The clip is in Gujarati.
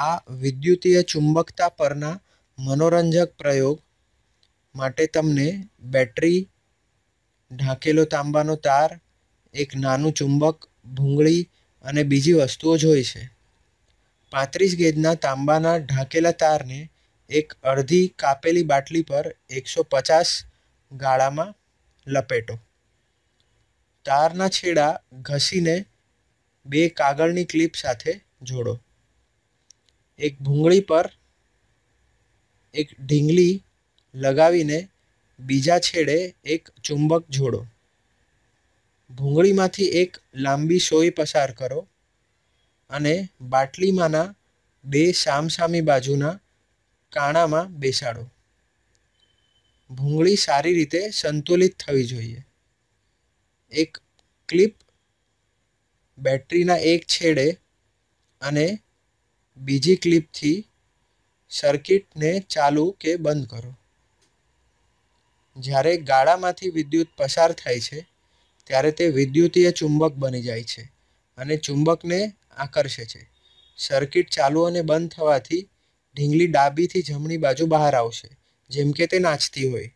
આ વિદ્યુતીય ચુંબકતા પરના મનોરંજક પ્રયોગ માટે તમને બેટરી ઢાંકેલો તાંબાનો તાર એક નાનું ચુંબક ભૂંગળી અને બીજી વસ્તુઓ જોઈ છે પાંત્રીસ ગેજના તાંબાના ઢાંકેલા તારને એક અડધી કાપેલી બાટલી પર એકસો પચાસ ગાળામાં લપેટો તારના છેડા ઘસીને બે કાગળની ક્લિપ સાથે જોડો એક ભૂંગળી પર એક ઢીંગલી લગાવીને બીજા છેડે એક ચુંબક જોડો ભૂંગળીમાંથી એક લાંબી સોય પસાર કરો અને બાટલીમાંના બે સામસામી બાજુના કાણામાં બેસાડો ભૂંગળી સારી રીતે સંતુલિત થવી જોઈએ એક ક્લિપ બેટરીના એક છેડે અને બીજી ક્લિપથી સર્કિટને ચાલુ કે બંધ કરો જ્યારે ગાળામાંથી વિદ્યુત પસાર થાય છે ત્યારે તે વિદ્યુતીય ચુંબક બની જાય છે અને ચુંબકને આકર્ષે છે સર્કિટ ચાલુ અને બંધ થવાથી ઢીંગલી ડાબીથી જમણી બાજુ બહાર આવશે જેમ કે તે નાચતી હોય